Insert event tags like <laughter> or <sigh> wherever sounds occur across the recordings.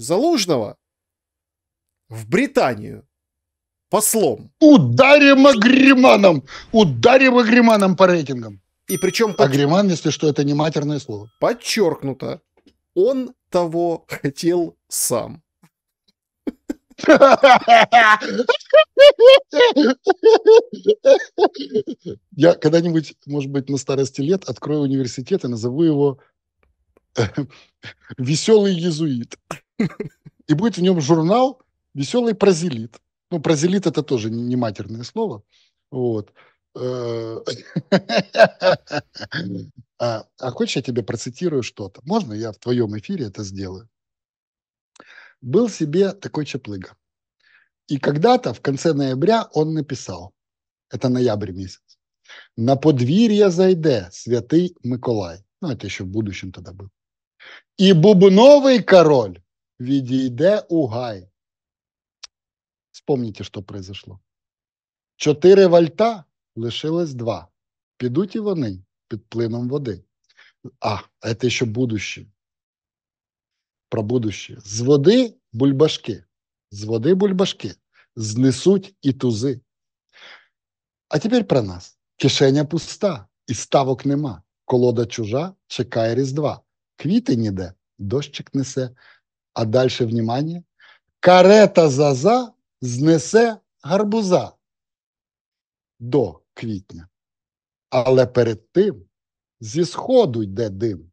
Залужного в Британию послом. Ударим Агриманом! Ударим Агриманом по рейтингам. И причем... Под... Агриман, если что, это не матерное слово. Подчеркнуто. Он того хотел сам. Я когда-нибудь, может быть, на старости лет открою университет и назову его э, «Веселый езуит». <laughs> И будет в нем журнал «Веселый прозелит». Ну, прозелит – это тоже не матерное слово. Вот. Э, <laughs> а, а хочешь, я тебе процитирую что-то? Можно я в твоем эфире это сделаю? Был себе такой Чаплыга. И когда-то, в конце ноября, он написал, это ноябрь месяц, «На подвір'я зайде святый Миколай». Ну, это еще в будущем тогда был. «И бубновый король відійде у гай. Вспомните, що произошло. Чотири вальта лишилось два. Підуть і вони під плином води. А, це ще будуще. Про будуще. З води бульбашки. З води бульбашки. Знесуть і тузи. А тепер про нас. Кишеня пуста, і ставок нема. Колода чужа чекає різдва. Квіти ніде, дощик несе, а дальше внимание. Карета заза знесе гарбуза до квітня. Але перед тим зі сходу йде дим.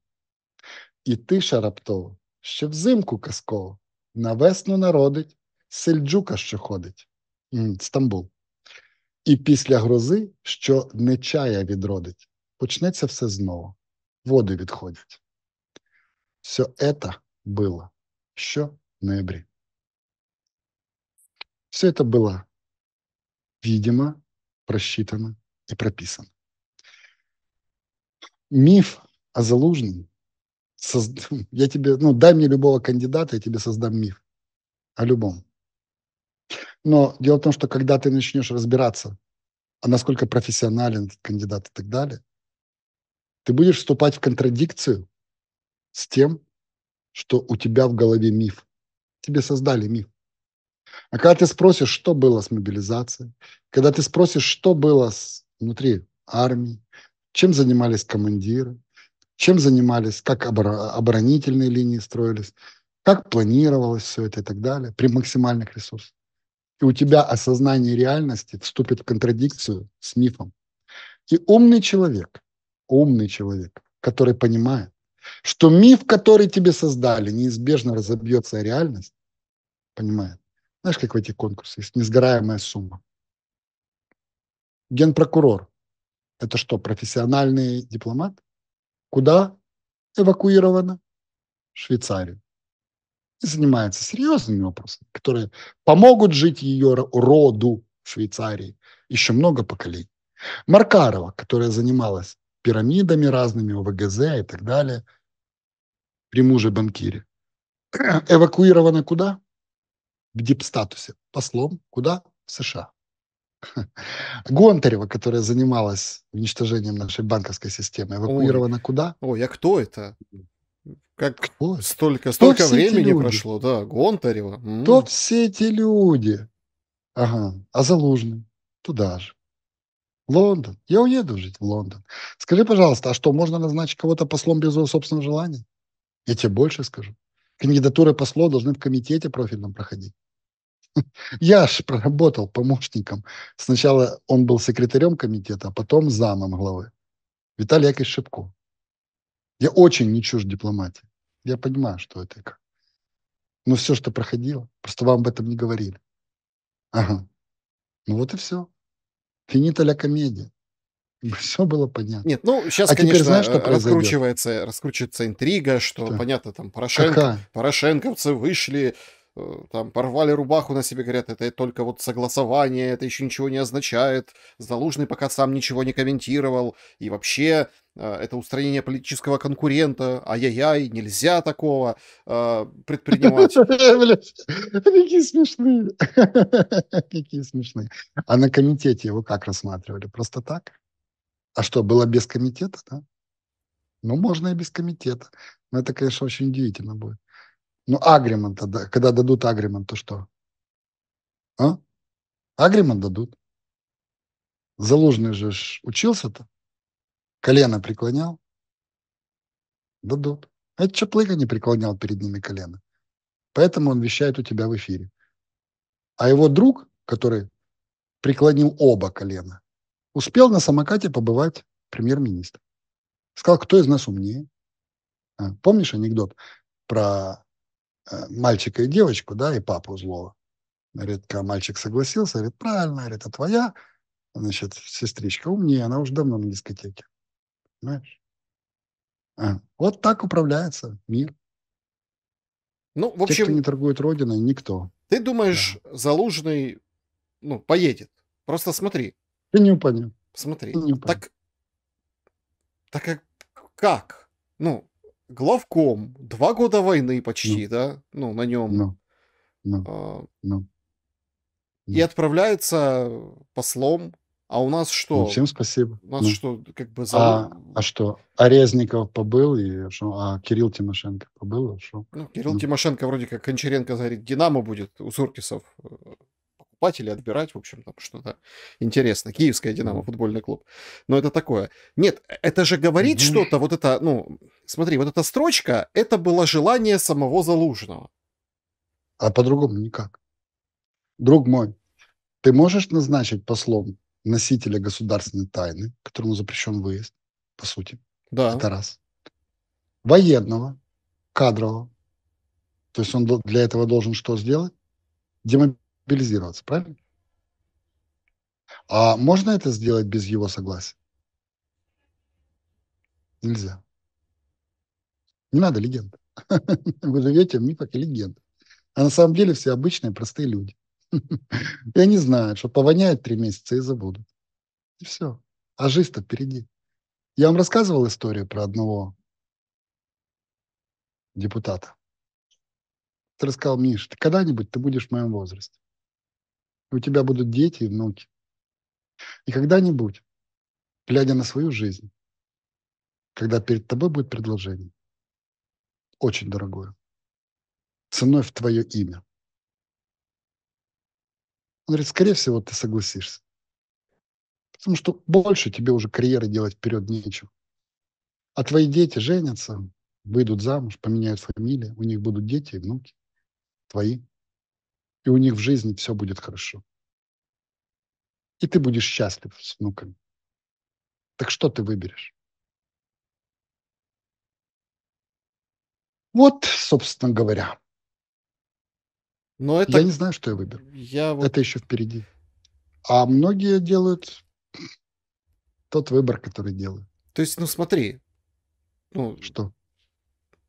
І тиша раптово, ще взимку казково, на весну народить сельджука, що ходить, Стамбул. І після грози, що не чая відродить, почнеться все знову. Води відходять. Все це було. що в ноябре. Все это было видимо, просчитано и прописано. Миф о Залужном. <laughs> Я тебе, ну, дай мне любого кандидата, я тебе создам миф о любом. Но дело в том, что когда ты начнешь разбираться, а насколько профессионален этот кандидат и так далее, ты будешь вступать в контрадикцию с тем, что у тебя в голове миф. Тебе создали миф. А когда ты спросишь, что было с мобилизацией, когда ты спросишь, что было с, внутри армии, чем занимались командиры, чем занимались, как оборонительные линии строились, как планировалось все это и так далее, при максимальных ресурсах. И у тебя осознание реальности вступит в контрадикцию с мифом. И умный человек, умный человек, который понимает, что миф, который тебе создали, неизбежно разобьется о реальность, понимает? Знаешь, как в эти конкурсы, есть несгораемая сумма. Генпрокурор – это что, профессиональный дипломат? Куда эвакуировано? В Швейцарию. И занимается серьезными вопросами, которые помогут жить ее роду в Швейцарии еще много поколений. Маркарова, которая занималась пирамидами разными, ОВГЗ и так далее – при муже-банкире. <clears throat> Эвакуирована куда? В дипстатусе. Послом. Куда? В США. <laughs> Гонтарева, которая занималась уничтожением нашей банковской системы, эвакуирована Ой. куда? Ой, а кто это? Как кто? столько, кто столько времени прошло, да, Гонтарева. М-м. все эти люди? Ага, а Залужный? Туда же. Лондон. Я уеду жить в Лондон. Скажи, пожалуйста, а что, можно назначить кого-то послом без его собственного желания? Я тебе больше скажу. Кандидатуры посла должны в комитете профильном проходить. <laughs> Я ж проработал помощником. Сначала он был секретарем комитета, а потом замом главы. Виталий Яковлевич Шипко. Я очень не чужд дипломатии. Я понимаю, что это как. Но все, что проходило, просто вам об этом не говорили. Ага. Ну вот и все. Финита ля комедия. <laughs> Все было понятно. Нет, ну сейчас, а конечно, знаешь, что раскручивается, раскручивается интрига, что, да. понятно, там Порошенко, Какая? Порошенковцы вышли, э, там порвали рубаху на себе, говорят, это только вот согласование, это еще ничего не означает. Залужный пока сам ничего не комментировал. И вообще, э, это устранение политического конкурента, ай-яй-яй, нельзя такого э, предпринимать. <laughs> Какие смешные. <laughs> Какие смешные. А на комитете его как рассматривали? Просто так? А что, было без комитета, да? Ну, можно и без комитета. Но это, конечно, очень удивительно будет. Ну, агримент, да, когда дадут агримент, то что? А? Агримент дадут. Залужный же учился-то. Колено преклонял. Дадут. А это Чаплыга не преклонял перед ними колено. Поэтому он вещает у тебя в эфире. А его друг, который преклонил оба колена, Успел на самокате побывать премьер-министр. Сказал, кто из нас умнее. А, помнишь анекдот про э, мальчика и девочку, да, и папу злого? Говорит, мальчик согласился, говорит, правильно, говорит, а твоя, значит, сестричка умнее, она уже давно на дискотеке. Понимаешь? А, вот так управляется мир. Ну, в общем, Те, кто не торгует Родиной, никто. Ты думаешь, да. Залужный ну, поедет? Просто смотри, ты не упадем. Смотри, не упадем. так, так как, как? Ну, главком, два года войны почти, ну. да? Ну, на нем. Ну. Ну. А, ну. И ну. отправляется послом а у нас что? Ну, всем спасибо. У нас ну. что, как бы за... А, а что? А Резников побыл, и что? а Кирилл Тимошенко побыл, и что? Ну, Кирилл ну. Тимошенко вроде как Кончаренко говорит, Динамо будет у Суркисов. Э, покупать или отбирать, в общем, там что-то интересное. Киевская «Динамо» футбольный клуб. Но это такое. Нет, э, это же говорит mm-hmm. что-то, вот это, ну, смотри, вот эта строчка, это было желание самого Залужного. А по-другому никак. Друг мой, ты можешь назначить послом носителя государственной тайны, которому запрещен выезд, по сути. Да. Это раз. Военного, кадрового. То есть он для этого должен что сделать? Демобилизовать мобилизироваться, правильно? А можно это сделать без его согласия? Нельзя. Не надо легенд. <laughs> Вы живете в мифах и легендах. А на самом деле все обычные, простые люди. <laughs> И они знают, что повоняют три месяца и забудут. И все. А жизнь-то впереди. Я вам рассказывал историю про одного депутата. Ты рассказал, Миш, ты когда-нибудь ты будешь в моем возрасте у тебя будут дети и внуки. И когда-нибудь, глядя на свою жизнь, когда перед тобой будет предложение, очень дорогое, ценой в твое имя. Он говорит, скорее всего, ты согласишься. Потому что больше тебе уже карьеры делать вперед нечего. А твои дети женятся, выйдут замуж, поменяют фамилии, у них будут дети и внуки. Твои и у них в жизни все будет хорошо. И ты будешь счастлив с внуками. Так что ты выберешь? Вот, собственно говоря. Но это... Я не знаю, что я выберу. Я вот... Это еще впереди. А многие делают тот выбор, который делают. То есть, ну смотри. Ну, что?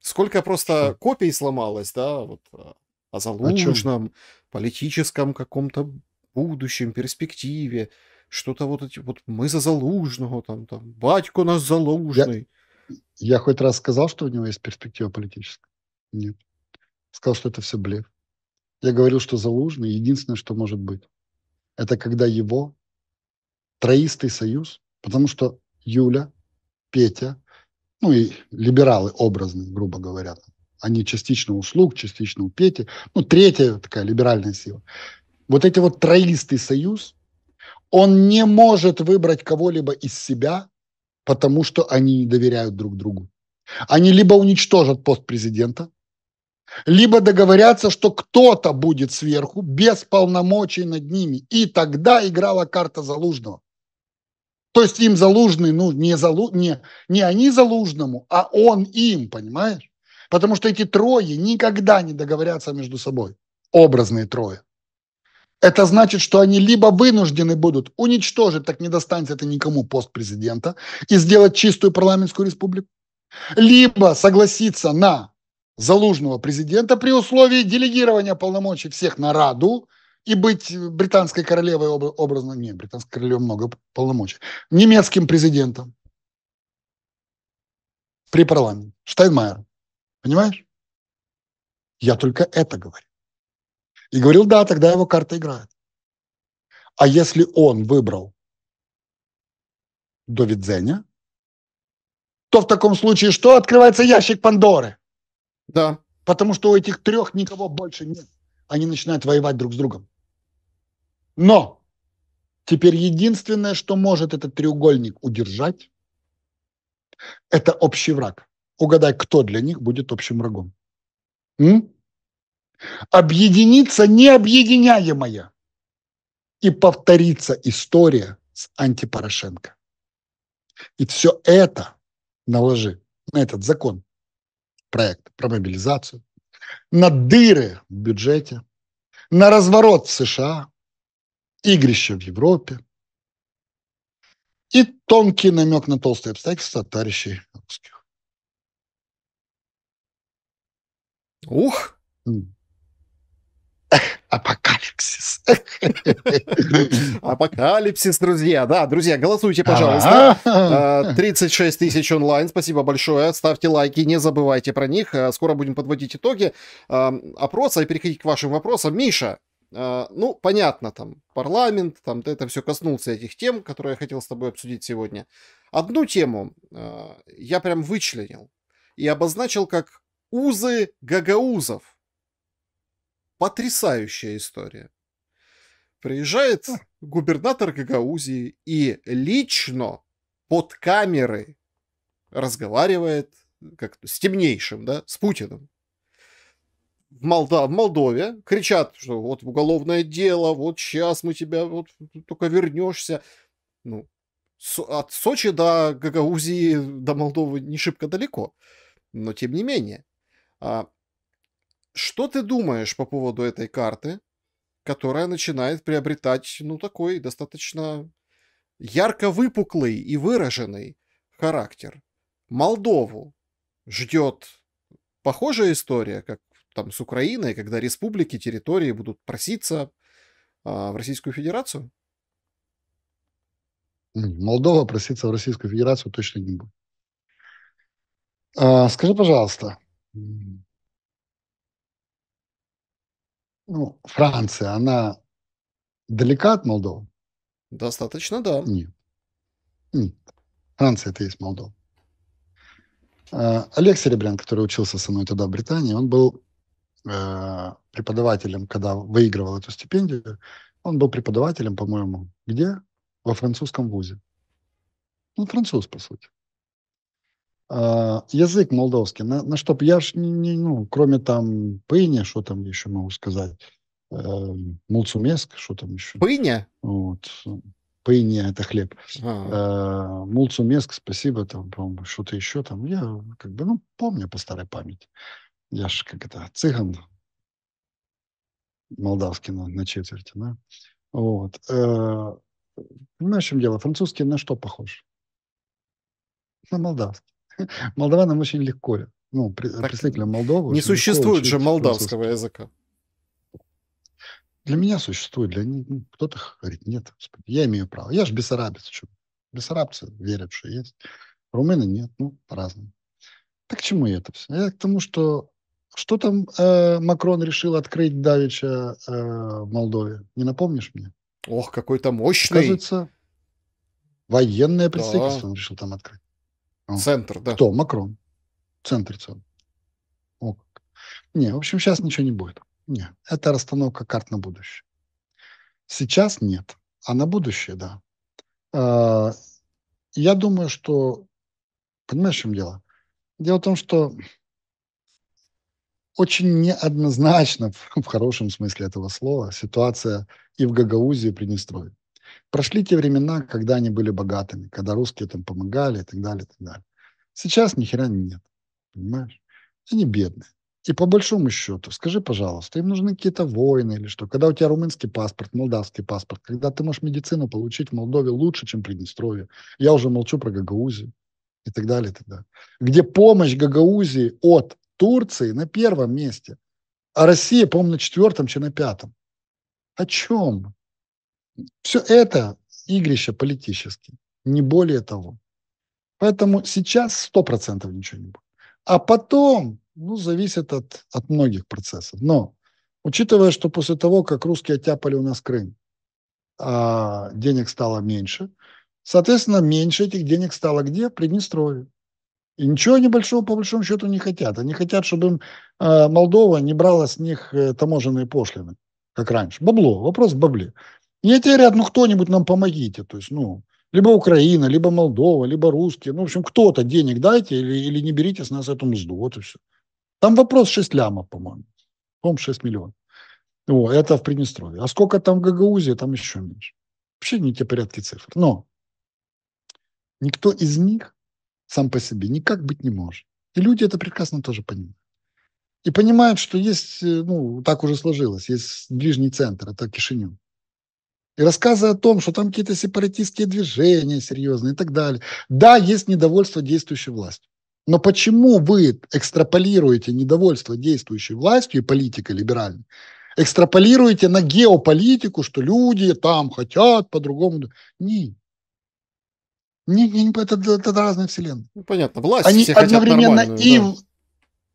Сколько просто что? копий сломалось, да, вот а, о залужном, о политическом каком-то будущем, перспективе. Что-то вот эти вот мы за залужного, там, там, батько нас залужный. Я, я хоть раз сказал, что у него есть перспектива политическая? Нет. Сказал, что это все блеф. Я говорил, что залужный единственное, что может быть, это когда его троистый союз, потому что Юля, Петя, ну и либералы образные, грубо говоря, они частично у слуг, частично у Пети. Ну, третья такая либеральная сила. Вот эти вот троистый союз, он не может выбрать кого-либо из себя, потому что они не доверяют друг другу. Они либо уничтожат пост президента, либо договорятся, что кто-то будет сверху без полномочий над ними. И тогда играла карта Залужного. То есть им Залужный, ну, не, залу, не, не они Залужному, а он им, понимаешь? Потому что эти трое никогда не договорятся между собой. Образные трое. Это значит, что они либо вынуждены будут уничтожить, так не достанется это никому, пост президента, и сделать чистую парламентскую республику, либо согласиться на залужного президента при условии делегирования полномочий всех на Раду и быть британской королевой образно, не, британской королевой много полномочий, немецким президентом при парламенте, Штайнмайером. Понимаешь? Я только это говорю. И говорил, да, тогда его карта играет. А если он выбрал до Видзеня, то в таком случае что? Открывается ящик Пандоры. Да. Потому что у этих трех никого больше нет. Они начинают воевать друг с другом. Но теперь единственное, что может этот треугольник удержать, это общий враг. Угадай, кто для них будет общим врагом? М? Объединиться необъединяемое. И повторится история с антипорошенко. И все это наложи на этот закон, проект про мобилизацию, на дыры в бюджете, на разворот в США, игрище в Европе и тонкий намек на толстые обстоятельства товарищей русских. Ух! <laughs> Апокалипсис. <laughs> Апокалипсис, друзья. Да, друзья, голосуйте, пожалуйста. 36 а, тысяч онлайн. Спасибо большое. Ставьте лайки, не забывайте про них. А, скоро будем подводить итоги а, опроса и переходить к вашим вопросам. Миша, ну, понятно, там, парламент, там, ты это все коснулся этих тем, которые я хотел с тобой обсудить сегодня. Одну тему я прям вычленил и обозначил как Узы гагаузов. Потрясающая история. Приезжает хм. губернатор Гагаузии и лично под камерой разговаривает как с темнейшим, да, с Путиным. В, Молда... в Молдове кричат, что вот уголовное дело, вот сейчас мы тебя, вот только вернешься. Ну, от Сочи до Гагаузии, до Молдовы не шибко далеко. Но тем не менее. А, что ты думаешь по поводу этой карты, которая начинает приобретать, ну, такой достаточно ярко выпуклый и выраженный характер? Молдову ждет похожая история, как там с Украиной, когда республики, территории будут проситься а, в Российскую Федерацию? Молдова проситься в Российскую Федерацию точно не будет. А, скажи, пожалуйста, ну, Франция, она далека от Молдовы? Достаточно, да. Нет. Нет. Франция – это есть Молдова. А, Олег Серебрян, который учился со мной тогда в Британии, он был э, преподавателем, когда выигрывал эту стипендию, он был преподавателем, по-моему, где? Во французском вузе. Ну, француз, по сути. А, язык молдовский, на, на что я ж не, не, ну, кроме там пыня, что там еще могу сказать, э, мулцумеск, что там еще. Пыня? Вот. Пыня – это хлеб. А. Э, мулцумеск, спасибо, там, по-моему, что-то еще там. Я как бы, ну, помню по старой памяти. Я ж как это, цыган молдавский на, на четверти, да. Вот. понимаешь, э, в чем дело? Французский на что похож? На молдавский. <laughs> Молдаванам очень легко, ну, представителям Молдовы... Не существует же молдавского языка. Для меня существует, для них ну, кто-то говорит, нет, господи. я имею право. Я же бессарабец. Что? Бессарабцы верят, что есть. Румыны нет, ну, по-разному. Так к чему это все? Я к тому, что что там э, Макрон решил открыть Давича э, в Молдове? Не напомнишь мне? Ох, какой-то мощный. Кажется, военное представительство да. он решил там открыть. Центр, да. Кто? Макрон. Центр целый. О, Не, в общем, сейчас ничего не будет. Не, это расстановка карт на будущее. Сейчас нет, а на будущее, да. А, я думаю, что... Понимаешь, в чем дело? Дело в том, что очень неоднозначно, <laughs> в хорошем смысле этого слова, ситуация и в Гагаузии, и в Приднестровье. Прошли те времена, когда они были богатыми, когда русские там помогали и так далее, и так далее. Сейчас ни хера нет, понимаешь? Они бедные. И по большому счету, скажи, пожалуйста, им нужны какие-то войны или что? Когда у тебя румынский паспорт, молдавский паспорт, когда ты можешь медицину получить в Молдове лучше, чем в Приднестровье. Я уже молчу про Гагаузию и так далее, и так далее. Где помощь Гагаузии от Турции на первом месте, а Россия, по-моему, на четвертом, чем на пятом. О чем? Все это игрище политические, не более того. Поэтому сейчас 100% ничего не будет. А потом, ну, зависит от, от многих процессов. Но, учитывая, что после того, как русские оттяпали у нас Крым, а денег стало меньше, соответственно, меньше этих денег стало где? В Приднестровье. И ничего небольшого, по большому счету, не хотят. Они хотят, чтобы им э, Молдова не брала с них э, таможенные пошлины, как раньше. Бабло, вопрос бабли. Я теперь ряд, ну кто-нибудь нам помогите, то есть, ну, либо Украина, либо Молдова, либо русские, ну, в общем, кто-то денег дайте или, или не берите с нас эту мзду, вот и все. Там вопрос 6 лямов, по-моему, по 6 миллионов. О, это в Приднестровье. А сколько там в Гагаузии, там еще меньше. Вообще не те порядки цифр. Но никто из них сам по себе никак быть не может. И люди это прекрасно тоже понимают. И понимают, что есть, э, ну, так уже сложилось, есть ближний центр, это Кишинев. И рассказы о том, что там какие-то сепаратистские движения серьезные и так далее. Да, есть недовольство действующей властью. Но почему вы экстраполируете недовольство действующей властью и политикой либеральной, экстраполируете на геополитику, что люди там хотят по-другому? Нет. Не, не, не, это, это разные вселенные. Ну, понятно, власть Они все одновременно и... Да.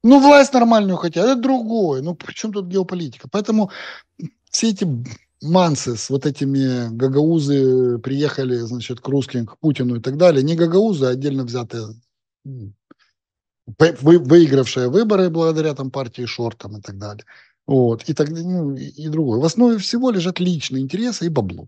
Ну, власть нормальную хотят, это а другое. Ну, при чем тут геополитика? Поэтому все эти мансы с вот этими гагаузы приехали, значит, к русским, к Путину и так далее. Не гагаузы, а отдельно взятые, выигравшие выборы благодаря там партии Шортам и так далее. Вот, и так, ну, и другое. В основе всего лежат личные интересы и бабло.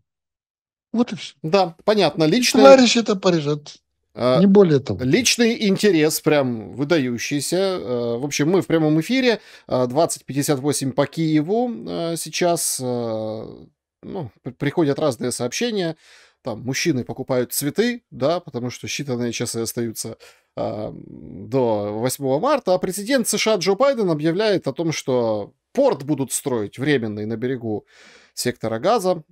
Вот и все. Да, понятно. Личные... Товарищи это порежат а, Не более того. Личный интерес прям выдающийся. А, в общем, мы в прямом эфире. 20.58 а, по Киеву сейчас. Ну, приходят разные сообщения. Там мужчины покупают цветы, да, потому что считанные часы остаются до 8 марта. А президент США Джо Байден объявляет о том, что порт будут строить временный на берегу сектора газа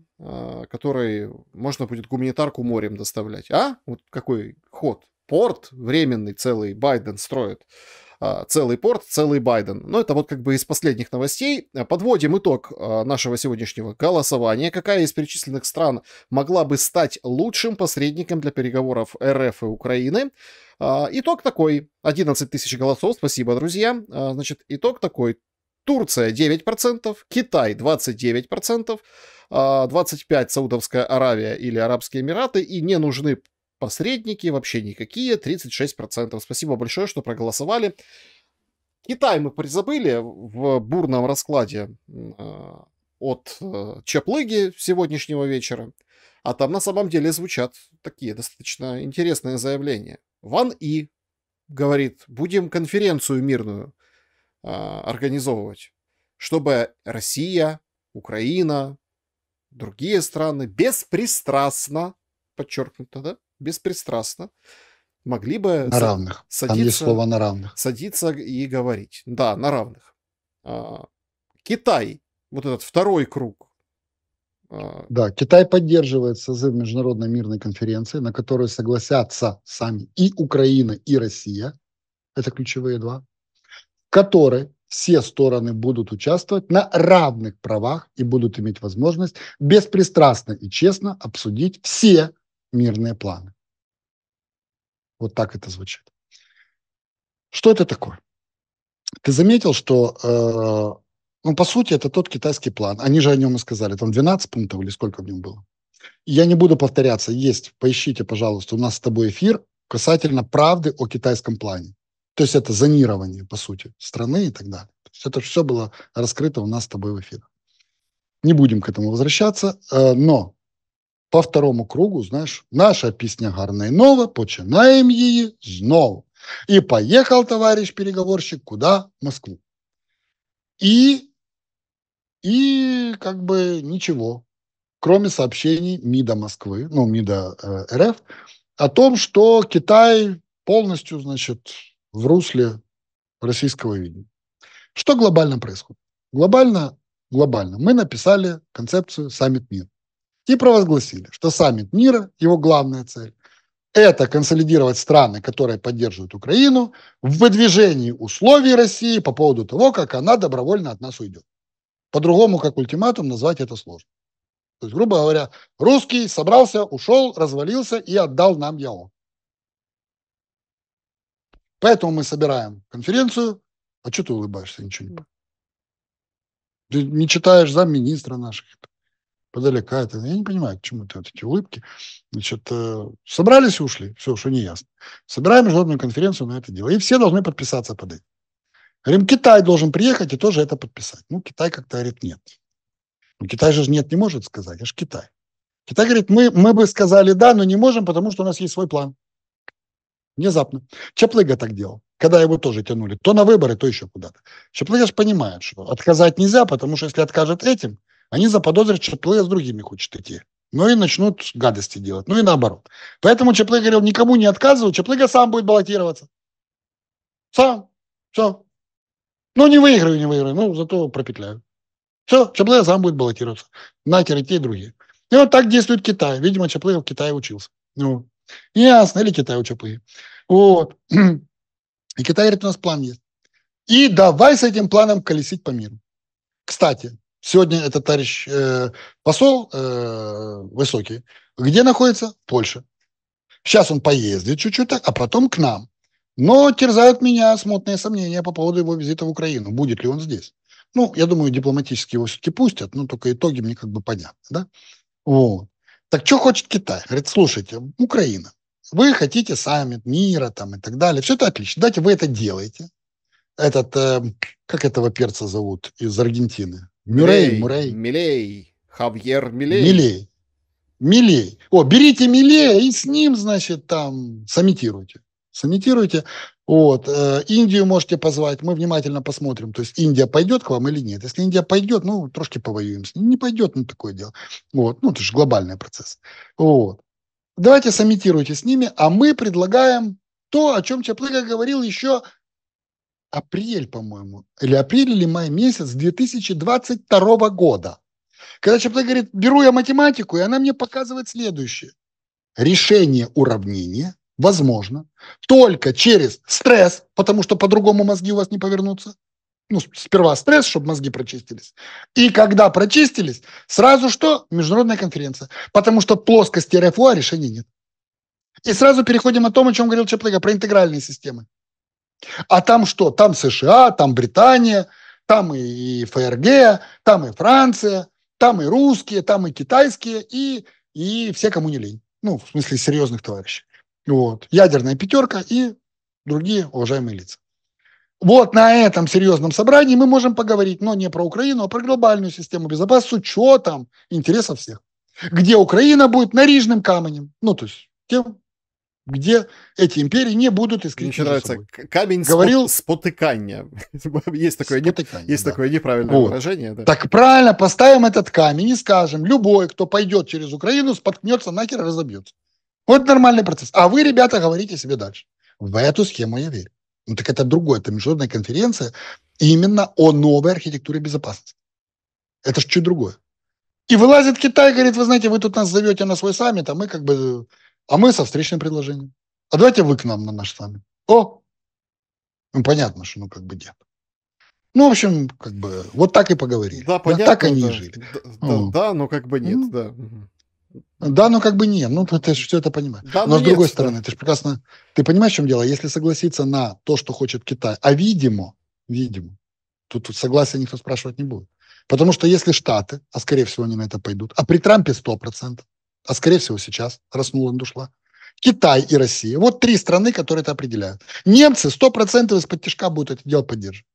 который можно будет гуманитарку морем доставлять. А? Вот какой ход. Порт временный целый Байден строит. А, целый порт, целый Байден. Но ну, это вот как бы из последних новостей. Подводим итог а, нашего сегодняшнего голосования. Какая из перечисленных стран могла бы стать лучшим посредником для переговоров РФ и Украины? А, итог такой. 11 тысяч голосов. Спасибо, друзья. Значит, итог такой. Турция 9%, Китай 29%, 25 а, Саудовская Аравия или Арабские Эмираты, и не нужны посредники вообще никакие, 36%. Спасибо большое, что проголосовали. Китай мы призабыли в бурном раскладе а, от э, Чаплыги сегодняшнего вечера. А там на самом деле звучат такие достаточно интересные заявления. Ван И говорит, будем конференцию мирную а, организовывать, чтобы Россия, Украина, другие страны беспристрастно, подчеркнуто, да, беспристрастно, могли бы на равных. Садиться, Там есть слово на равных. Садиться и говорить. Да, на равных. А, Китай, вот этот второй круг. А, да, Китай поддерживает созыв международной мирной конференции, на которую согласятся сами и Украина, и Россия. Это ключевые два. которые все стороны будут участвовать на равных правах и будут иметь возможность беспристрастно и честно обсудить все мирные планы. Вот так это звучит. Что это такое? Ты заметил, что, э, ну, по сути, это тот китайский план. Они же о нем и сказали. Там 12 пунктов или сколько в нем было? Я не буду повторяться. Есть, поищите, пожалуйста, у нас с тобой эфир касательно правды о китайском плане. То есть это зонирование, по сути, страны и так далее. То есть это все было раскрыто у нас с тобой в эфире. Не будем к этому возвращаться, э, но по второму кругу, знаешь, наша песня гарная нова, починаем ее снова. И поехал товарищ переговорщик куда? В Москву. И, и как бы ничего, кроме сообщений МИДа Москвы, ну, МИДа э, РФ, о том, что Китай полностью, значит, в русле российского видения. Что глобально происходит? Глобально, глобально мы написали концепцию «Саммит мира» и провозгласили, что «Саммит мира», его главная цель, это консолидировать страны, которые поддерживают Украину, в выдвижении условий России по поводу того, как она добровольно от нас уйдет. По-другому, как ультиматум, назвать это сложно. То есть, грубо говоря, русский собрался, ушел, развалился и отдал нам ЯО. Поэтому мы собираем конференцию. А что ты улыбаешься? Ничего не понимаешь? Ты не читаешь замминистра наших подалека. Это, я не понимаю, к чему ты вот эти улыбки. Значит, э, собрались и ушли. Все, что не ясно. Собираем международную конференцию на это дело. И все должны подписаться под это. Говорим, Китай должен приехать и тоже это подписать. Ну, Китай как-то говорит нет. Ну, Китай же нет не может сказать, это же Китай. Китай говорит, мы, мы бы сказали да, но не можем, потому что у нас есть свой план. Внезапно. Чаплыга так делал, когда его тоже тянули. То на выборы, то еще куда-то. Чаплыга же понимает, что отказать нельзя, потому что если откажет этим, они заподозрят, что Чаплыга с другими хочет идти. Ну и начнут гадости делать. Ну и наоборот. Поэтому Чаплыга говорил, никому не отказывал. Чаплыга сам будет баллотироваться. Сам. Все. Ну не выиграю, не выиграю, ну зато пропетляю. Все, Чаплыга сам будет баллотироваться. Нахер и и другие. И вот так действует Китай. Видимо, Чаплыга в Китае учился. Ну, Ясно, или Китай учапы. Вот. <clears throat> И Китай говорит, у нас план есть. И давай с этим планом колесить по миру. Кстати, сегодня этот товарищ э, посол э, высокий, где находится? В Польше. Сейчас он поездит чуть-чуть так, а потом к нам. Но терзают меня смутные сомнения по поводу его визита в Украину. Будет ли он здесь? Ну, я думаю, дипломатически его все-таки пустят, но только итоги мне как бы понятны, да? Вот. Так что хочет Китай? Говорит, слушайте, Украина, вы хотите саммит мира там и так далее, все это отлично, дайте вы это делаете. Этот, э, как этого перца зовут из Аргентины? Мюрей, Мюрей. Милей, Хавьер Милей. Милей. Милей. О, берите Милей и с ним, значит, там, саммитируйте сымитируйте. Вот. Э, Индию можете позвать, мы внимательно посмотрим, то есть Индия пойдет к вам или нет. Если Индия пойдет, ну, трошки повоюем с ней. Не пойдет, ну, такое дело. Вот. Ну, это же глобальный процесс. Вот. Давайте сымитируйте с ними, а мы предлагаем то, о чем Чаплыга говорил еще апрель, по-моему, или апрель или май месяц 2022 года. Когда Чаплыга говорит, беру я математику, и она мне показывает следующее. Решение уравнения – возможно только через стресс, потому что по-другому мозги у вас не повернутся. Ну, сперва стресс, чтобы мозги прочистились. И когда прочистились, сразу что? Международная конференция. Потому что плоскости РФО а решений нет. И сразу переходим о том, о чем говорил Чаплыга, про интегральные системы. А там что? Там США, там Британия, там и ФРГ, там и Франция, там и русские, там и китайские, и, и все, кому не лень. Ну, в смысле серьезных товарищей. Вот. Ядерная пятерка и другие уважаемые лица. Вот на этом серьезном собрании мы можем поговорить, но не про Украину, а про глобальную систему безопасности с учетом интересов всех. Где Украина будет нарижным камнем, ну то есть тем, где эти империи не будут искрить. Мне нравится собой. камень Говорил... спотыкания. <laughs> есть такое, спотыкание, есть да. такое неправильное вот. выражение. Да. Так правильно, поставим этот камень и скажем, любой, кто пойдет через Украину, споткнется, нахер разобьется. Вот нормальный процесс. А вы, ребята, говорите себе дальше. В эту схему я верю. Ну, так это другое, это международная конференция именно о новой архитектуре безопасности. Это ж чуть другое. И вылазит Китай, говорит, вы знаете, вы тут нас зовете на свой саммит, а мы как бы, а мы со встречным предложением. А давайте вы к нам на наш саммит. О, ну понятно, что ну как бы нет. Ну, в общем, как бы вот так и поговорили. Да, понятно. Вот так они да, и жили. Да, да, да, но как бы нет, mm. да. Да, ну как бы не, ну ты же все это понимаешь. Да, Но ну, с другой стороны, ты же прекрасно, ты понимаешь, в чем дело? Если согласиться на то, что хочет Китай, а видимо, видимо, тут, тут согласия никто спрашивать не будет. Потому что если Штаты, а скорее всего они на это пойдут, а при Трампе 100%, а скорее всего сейчас, раз Нуланд ушла, Китай и Россия. Вот три страны, которые это определяют. Немцы 100% из-под тяжка будут это дело поддерживать.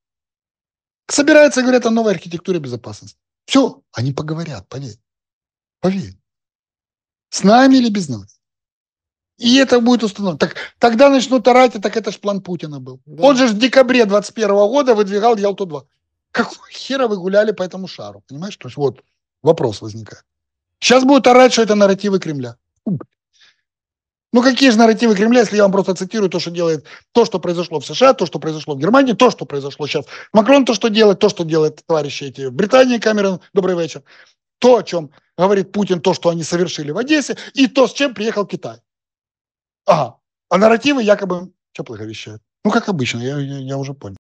Собираются, говорят, о новой архитектуре безопасности. Все, они поговорят, поверь. Поверь. С нами или без нас. И это будет установлено. Так, тогда начнут орать, а так это ж план Путина был. Да. Он же в декабре 21 года выдвигал Ялту-2. Какого хера вы гуляли по этому шару? Понимаешь? То есть вот вопрос возникает. Сейчас будут орать, что это нарративы Кремля. Ну какие же нарративы Кремля, если я вам просто цитирую то, что делает, то, что произошло в США, то, что произошло в Германии, то, что произошло сейчас. Макрон то, что делает, то, что делает товарищи эти в Британии, Камерон, добрый вечер то, о чем говорит Путин, то, что они совершили в Одессе, и то, с чем приехал Китай. Ага. А нарративы якобы теплых вещают. Ну, как обычно, я, я, я уже понял.